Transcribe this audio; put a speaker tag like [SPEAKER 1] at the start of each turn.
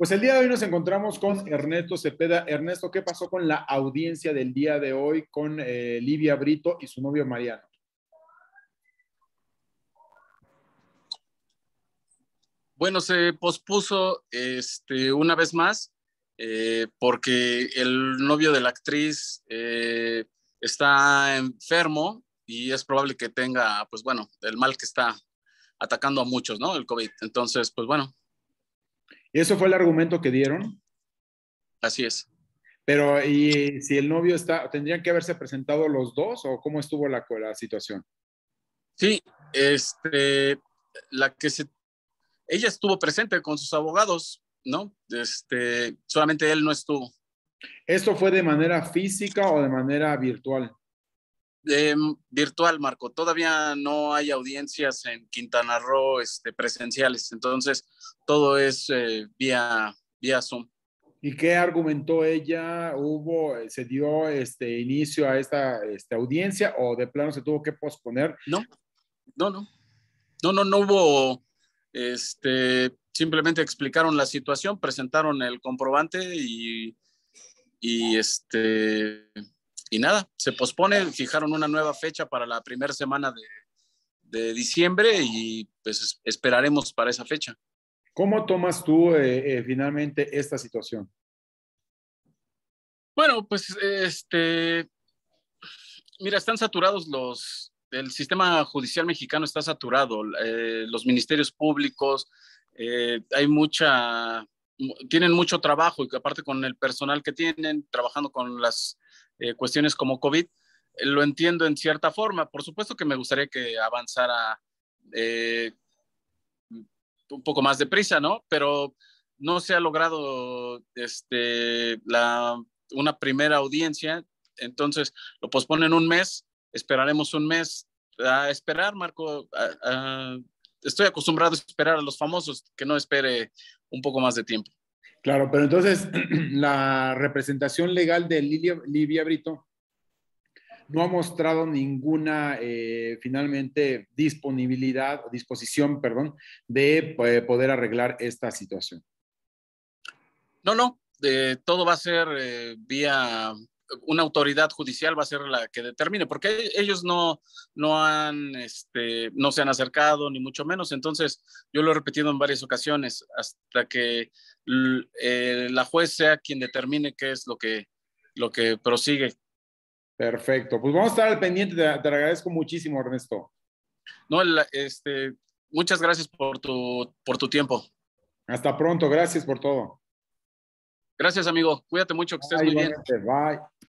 [SPEAKER 1] Pues el día de hoy nos encontramos con Ernesto Cepeda. Ernesto, ¿qué pasó con la audiencia del día de hoy con eh, Livia Brito y su novio Mariano?
[SPEAKER 2] Bueno, se pospuso este, una vez más eh, porque el novio de la actriz eh, está enfermo y es probable que tenga, pues bueno, el mal que está atacando a muchos, ¿no? El COVID. Entonces, pues
[SPEAKER 1] bueno, ¿Y Eso fue el argumento que dieron. Así es. Pero, ¿y si el novio está, tendrían que haberse presentado los dos o cómo estuvo la, la situación?
[SPEAKER 2] Sí, este, la que se, ella estuvo presente con sus abogados, ¿no? Este, solamente él no estuvo.
[SPEAKER 1] ¿Esto fue de manera física o de manera virtual?
[SPEAKER 2] Eh, virtual, Marco. Todavía no hay audiencias en Quintana Roo este, presenciales, entonces todo es eh, vía, vía Zoom.
[SPEAKER 1] ¿Y qué argumentó ella? ¿Hubo, eh, se dio este inicio a esta, este, audiencia o de plano se tuvo que posponer? No, no, no. No, no, no hubo,
[SPEAKER 2] este, simplemente explicaron la situación, presentaron el comprobante y, y este, y nada, se pospone, fijaron una nueva fecha para la primera semana de, diciembre y pues esperaremos para esa fecha.
[SPEAKER 1] ¿Cómo tomas tú eh, eh, finalmente esta situación?
[SPEAKER 2] Bueno, pues este, mira, están saturados los, el sistema judicial mexicano está saturado, eh, los ministerios públicos, hay mucha, tienen mucho trabajo y aparte con el personal que tienen, trabajando con las eh, cuestiones como COVID, eh, lo entiendo en cierta forma. Por supuesto que me gustaría que avanzara eh, un poco más deprisa, ¿no? Pero no se ha logrado este, una primera audiencia, entonces lo posponen un mes, esperaremos un mes a esperar, Marco. estoy acostumbrado a esperar a los famosos, que no espere un poco más de tiempo.
[SPEAKER 1] Claro, pero entonces la representación legal de Livia, Livia Brito no ha mostrado ninguna, eh, finalmente, disponibilidad o disposición, perdón, de eh, poder arreglar esta situación.
[SPEAKER 2] No, no, todo va a ser eh, vía una autoridad judicial va a ser la que determine, porque ellos no, no, han, este, no se han acercado, ni mucho menos. Entonces, yo lo he repetido en varias ocasiones, hasta que eh, la juez sea quien determine qué es lo que, lo que prosigue.
[SPEAKER 1] Perfecto, pues vamos a estar al pendiente, te, agradezco muchísimo, Ernesto.
[SPEAKER 2] No, este, muchas gracias por tu, por tu tiempo.
[SPEAKER 1] Hasta pronto, gracias por todo.
[SPEAKER 2] Gracias, amigo. Cuídate mucho, que estés muy bien.